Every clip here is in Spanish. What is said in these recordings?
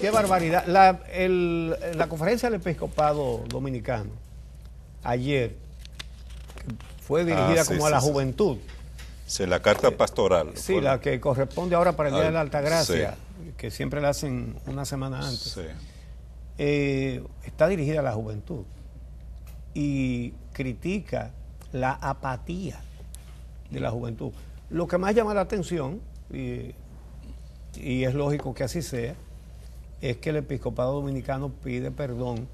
Qué barbaridad. La, la conferencia del episcopado dominicano ayer fue dirigida ah, como a la juventud. Sí, la carta eh, pastoral. Sí, la que corresponde ahora para el Día de la alta gracia que siempre la hacen una semana antes. Eh, está dirigida a la juventud y critica la apatía de la juventud. Lo que más llama la atención, y, y es lógico que así sea, es que el episcopado dominicano pide perdón.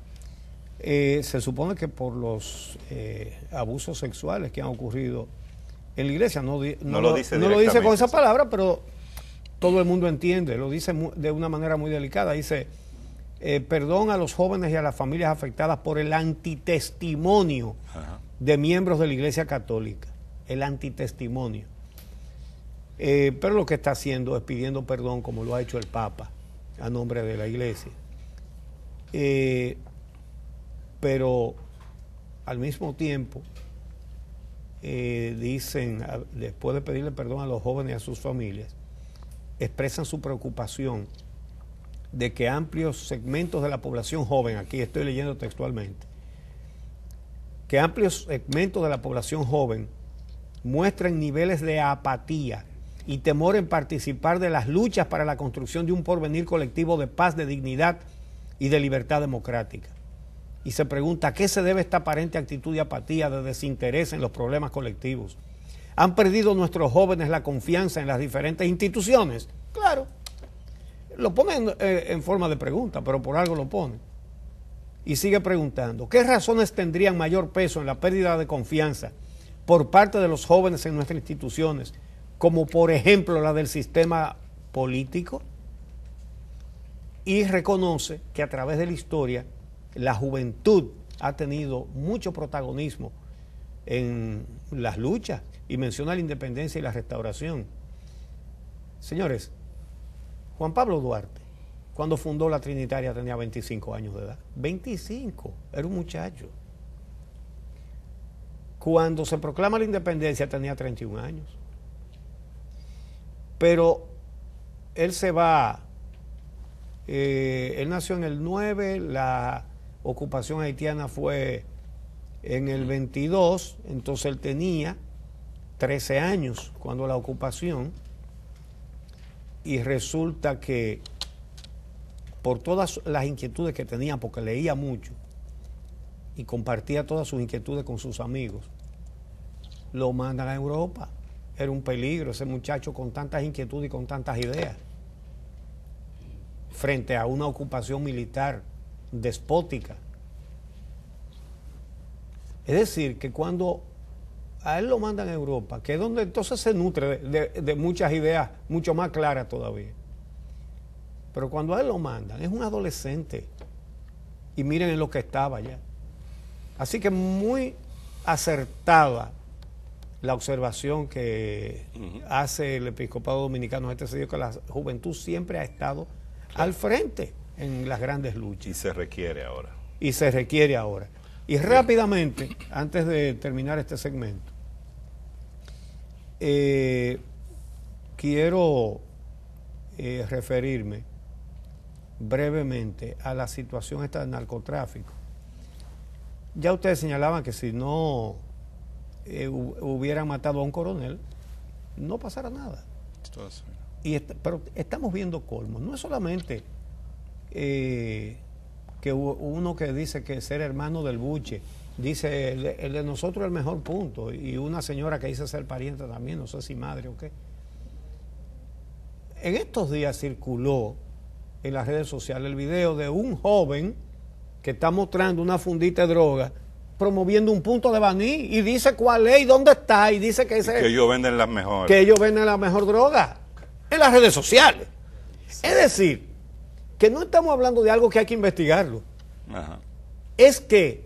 Eh, se supone que por los eh, abusos sexuales que han ocurrido en la iglesia, no, lo, dice no lo dice con esa palabra, pero todo el mundo entiende, lo dice de una manera muy delicada. Dice, eh, perdón a los jóvenes y a las familias afectadas por el antitestimonio de miembros de la Iglesia Católica, el antitestimonio. pero lo que está haciendo es pidiendo perdón como lo ha hecho el Papa a nombre de la iglesia. Eh, pero al mismo tiempo eh, dicen, después de pedirle perdón a los jóvenes y a sus familias, expresan su preocupación de que amplios segmentos de la población joven, aquí estoy leyendo textualmente, que amplios segmentos de la población joven muestran niveles de apatía y temor en participar de las luchas para la construcción de un porvenir colectivo de paz, de dignidad y de libertad democrática. Y se pregunta, ¿a qué se debe esta aparente actitud de apatía, de desinterés en los problemas colectivos? ¿Han perdido nuestros jóvenes la confianza en las diferentes instituciones? Claro. Lo ponen eh, en forma de pregunta, pero por algo lo ponen. Y sigue preguntando, ¿qué razones tendrían mayor peso en la pérdida de confianza por parte de los jóvenes en nuestras instituciones? como por ejemplo la del sistema político, y reconoce que a través de la historia la juventud ha tenido mucho protagonismo en las luchas y menciona la independencia y la restauración. Señores, Juan Pablo Duarte, cuando fundó la Trinitaria tenía 25 años de edad. 25, era un muchacho. Cuando se proclama la independencia tenía 31 años. Pero él se va, eh, él nació en el 9, la ocupación haitiana fue en el 22, entonces él tenía 13 años cuando la ocupación, y resulta que por todas las inquietudes que tenía, porque leía mucho y compartía todas sus inquietudes con sus amigos, lo mandan a Europa era un peligro ese muchacho con tantas inquietudes y con tantas ideas. Frente a una ocupación militar despótica. Es decir, que cuando a él lo mandan a Europa, que es donde entonces se nutre de, muchas ideas mucho más claras todavía. Pero cuando a él lo mandan, es un adolescente. Y miren en lo que estaba ya. Así que muy acertada la observación que hace el episcopado dominicano este sentido que la juventud siempre ha estado al frente en las grandes luchas. Y se requiere ahora. Y se requiere ahora. Y rápidamente, antes de terminar este segmento, eh, quiero eh, referirme brevemente a la situación esta del narcotráfico. Ya ustedes señalaban que si no eh, hubiera hubieran matado a un coronel, no pasara nada. Y pero estamos viendo colmo No es solamente eh, que uno que dice que ser hermano del buche, dice el, el de nosotros el mejor punto, y una señora que dice ser pariente también, no sé si madre o qué. En estos días circuló en las redes sociales el video de un joven que está mostrando una fundita de droga promoviendo un punto de baní y dice cuál es y dónde está y dice que, ese, que ellos venden las mejores. Que ellos venden la mejor droga en las redes sociales. Es decir, que no estamos hablando de algo que hay que investigarlo. Es que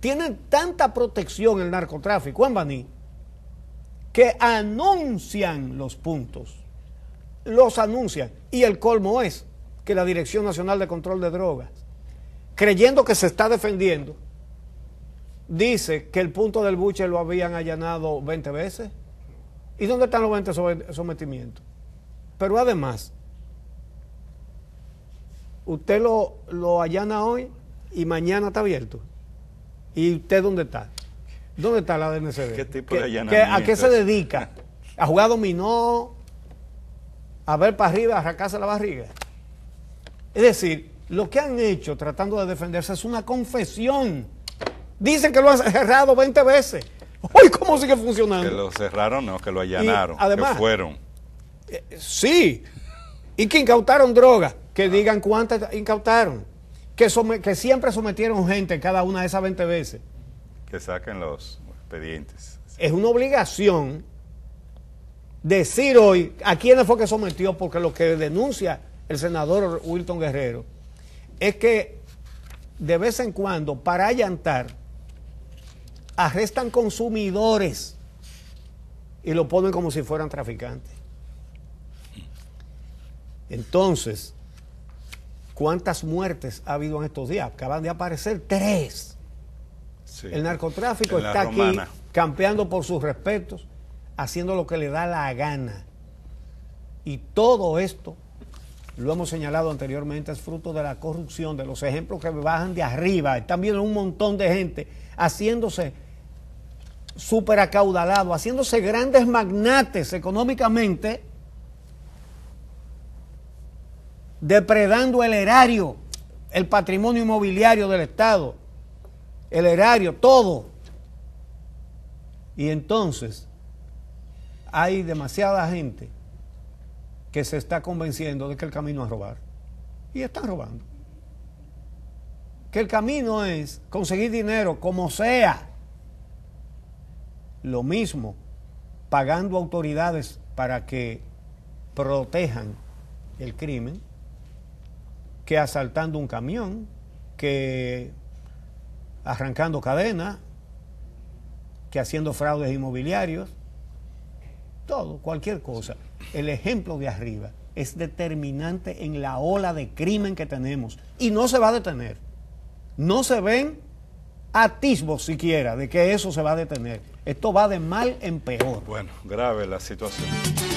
tienen tanta protección el narcotráfico en Baní que anuncian los puntos. Los anuncian. Y el colmo es que la Dirección Nacional de Control de Drogas, creyendo que se está defendiendo, dice que el punto del buche lo habían allanado 20 veces. ¿Y dónde están los 20 sometimientos? Pero además, usted lo, lo allana hoy y mañana está abierto. ¿Y usted dónde está? ¿Dónde está la DNCD? de ¿A qué se dedica? ¿A jugar dominó? ¿A ver para arriba, a arrancarse la barriga? Es decir, lo que han hecho tratando de defenderse es una confesión Dicen que lo han cerrado 20 veces. Hoy, ¿cómo sigue funcionando? Que lo cerraron, no, que lo allanaron. además, fueron. Eh, sí. Y que incautaron drogas. Que ah. digan cuántas incautaron. Que, siempre sometieron gente cada una de esas 20 veces. Que saquen los expedientes. Es una obligación decir hoy a quién fue que sometió, porque lo que denuncia el senador Wilton Guerrero es que de vez en cuando, para allantar, arrestan consumidores y lo ponen como si fueran traficantes. Entonces, ¿cuántas muertes ha habido en estos días? Acaban de aparecer tres. el narcotráfico está aquí campeando por sus respetos, haciendo lo que le da la gana. Y todo esto, lo hemos señalado anteriormente, es fruto de la corrupción, de los ejemplos que bajan de arriba. Están viendo un montón de gente haciéndose acaudalado haciéndose grandes magnates económicamente, depredando el erario, el patrimonio inmobiliario del Estado, el erario, todo. Y entonces hay demasiada gente que se está convenciendo de que el camino es robar. Y están robando. Que el camino es conseguir dinero como sea lo mismo, pagando autoridades para que protejan el crimen, que asaltando un camión, que arrancando cadenas, que haciendo fraudes inmobiliarios, todo, cualquier cosa. El ejemplo de arriba es determinante en la ola de crimen que tenemos y no se va a detener. No se ven atisbo siquiera de que eso se va a detener. Esto va de mal en peor. Bueno, grave la situación.